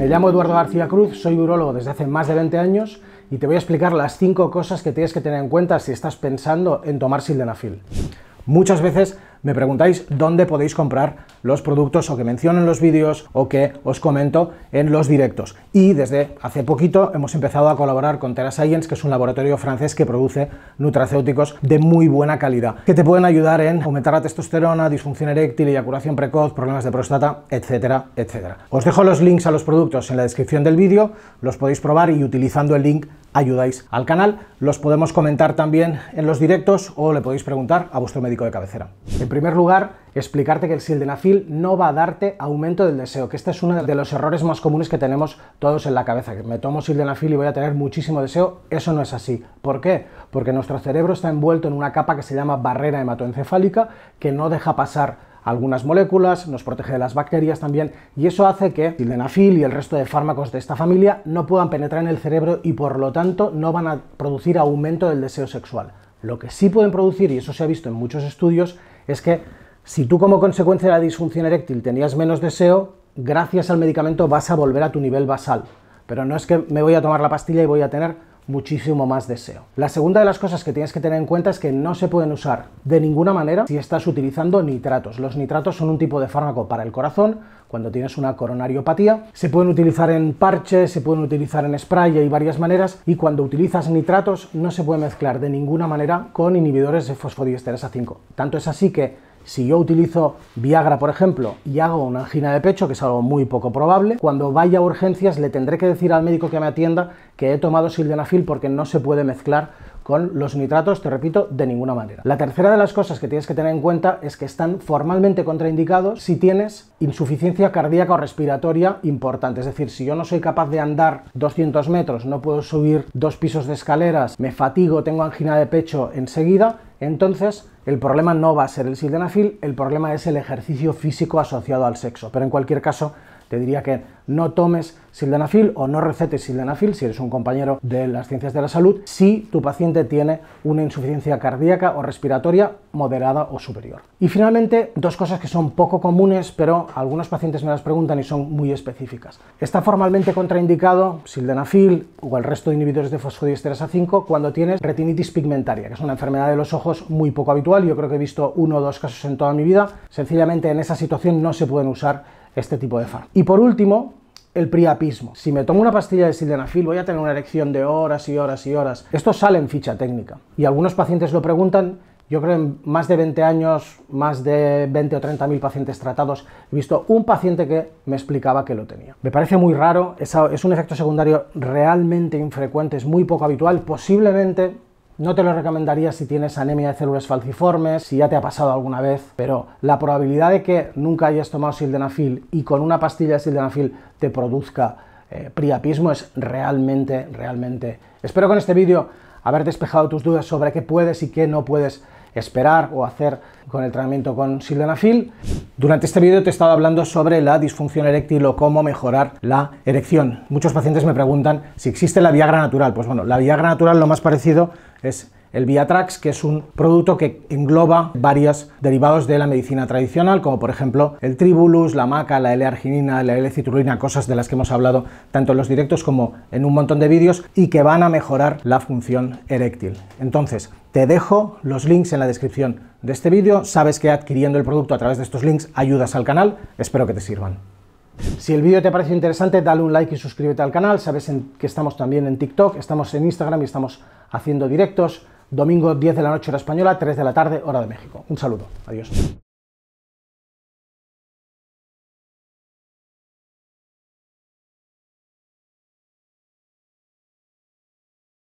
Me llamo Eduardo García Cruz, soy urologo desde hace más de 20 años y te voy a explicar las 5 cosas que tienes que tener en cuenta si estás pensando en tomar sildenafil. Muchas veces me preguntáis dónde podéis comprar los productos o que menciono en los vídeos o que os comento en los directos. Y desde hace poquito hemos empezado a colaborar con science que es un laboratorio francés que produce nutracéuticos de muy buena calidad, que te pueden ayudar en aumentar la testosterona, disfunción eréctil, eyaculación precoz, problemas de próstata, etcétera, etcétera. Os dejo los links a los productos en la descripción del vídeo, los podéis probar y utilizando el link ayudáis al canal. Los podemos comentar también en los directos o le podéis preguntar a vuestro médico de cabecera. En primer lugar, explicarte que el sildenafil no va a darte aumento del deseo, que este es uno de los errores más comunes que tenemos todos en la cabeza, que me tomo sildenafil y voy a tener muchísimo deseo, eso no es así. ¿Por qué? Porque nuestro cerebro está envuelto en una capa que se llama barrera hematoencefálica que no deja pasar algunas moléculas, nos protege de las bacterias también, y eso hace que sildenafil y el resto de fármacos de esta familia no puedan penetrar en el cerebro y por lo tanto no van a producir aumento del deseo sexual. Lo que sí pueden producir, y eso se ha visto en muchos estudios, es que si tú como consecuencia de la disfunción eréctil tenías menos deseo, gracias al medicamento vas a volver a tu nivel basal. Pero no es que me voy a tomar la pastilla y voy a tener muchísimo más deseo. La segunda de las cosas que tienes que tener en cuenta es que no se pueden usar de ninguna manera si estás utilizando nitratos. Los nitratos son un tipo de fármaco para el corazón cuando tienes una coronariopatía. Se pueden utilizar en parches, se pueden utilizar en spray, y varias maneras. Y cuando utilizas nitratos no se puede mezclar de ninguna manera con inhibidores de fosfodiesterasa 5. Tanto es así que si yo utilizo Viagra, por ejemplo, y hago una angina de pecho, que es algo muy poco probable, cuando vaya a urgencias le tendré que decir al médico que me atienda que he tomado sildenafil porque no se puede mezclar con los nitratos, te repito, de ninguna manera. La tercera de las cosas que tienes que tener en cuenta es que están formalmente contraindicados si tienes insuficiencia cardíaca o respiratoria importante. Es decir, si yo no soy capaz de andar 200 metros, no puedo subir dos pisos de escaleras, me fatigo, tengo angina de pecho enseguida, entonces el problema no va a ser el sildenafil, el problema es el ejercicio físico asociado al sexo. Pero en cualquier caso, te diría que no tomes sildenafil o no recetes sildenafil si eres un compañero de las ciencias de la salud si tu paciente tiene una insuficiencia cardíaca o respiratoria moderada o superior. Y finalmente, dos cosas que son poco comunes, pero algunos pacientes me las preguntan y son muy específicas. Está formalmente contraindicado sildenafil o el resto de inhibidores de fosfodiesterasa 5 cuando tienes retinitis pigmentaria, que es una enfermedad de los ojos muy poco habitual. Yo creo que he visto uno o dos casos en toda mi vida. Sencillamente en esa situación no se pueden usar este tipo de fármacos. Y por último, el priapismo. Si me tomo una pastilla de sildenafil voy a tener una erección de horas y horas y horas. Esto sale en ficha técnica. Y algunos pacientes lo preguntan. Yo creo en más de 20 años, más de 20 o 30 mil pacientes tratados, he visto un paciente que me explicaba que lo tenía. Me parece muy raro, es un efecto secundario realmente infrecuente, es muy poco habitual. Posiblemente no te lo recomendaría si tienes anemia de células falciformes, si ya te ha pasado alguna vez, pero la probabilidad de que nunca hayas tomado sildenafil y con una pastilla de sildenafil te produzca eh, priapismo es realmente, realmente... Espero con este vídeo haber despejado tus dudas sobre qué puedes y qué no puedes esperar o hacer con el tratamiento con sildenafil. Durante este vídeo te he estado hablando sobre la disfunción eréctil o cómo mejorar la erección. Muchos pacientes me preguntan si existe la Viagra natural. Pues bueno, la Viagra natural lo más parecido es el Viatrax, que es un producto que engloba varios derivados de la medicina tradicional, como por ejemplo el tribulus, la maca, la L-arginina, la L-citrulina, cosas de las que hemos hablado tanto en los directos como en un montón de vídeos y que van a mejorar la función eréctil. Entonces, te dejo los links en la descripción de este vídeo. Sabes que adquiriendo el producto a través de estos links ayudas al canal. Espero que te sirvan. Si el vídeo te parece interesante, dale un like y suscríbete al canal. Sabes que estamos también en TikTok, estamos en Instagram y estamos haciendo directos domingo 10 de la noche hora española, 3 de la tarde hora de México. Un saludo, adiós.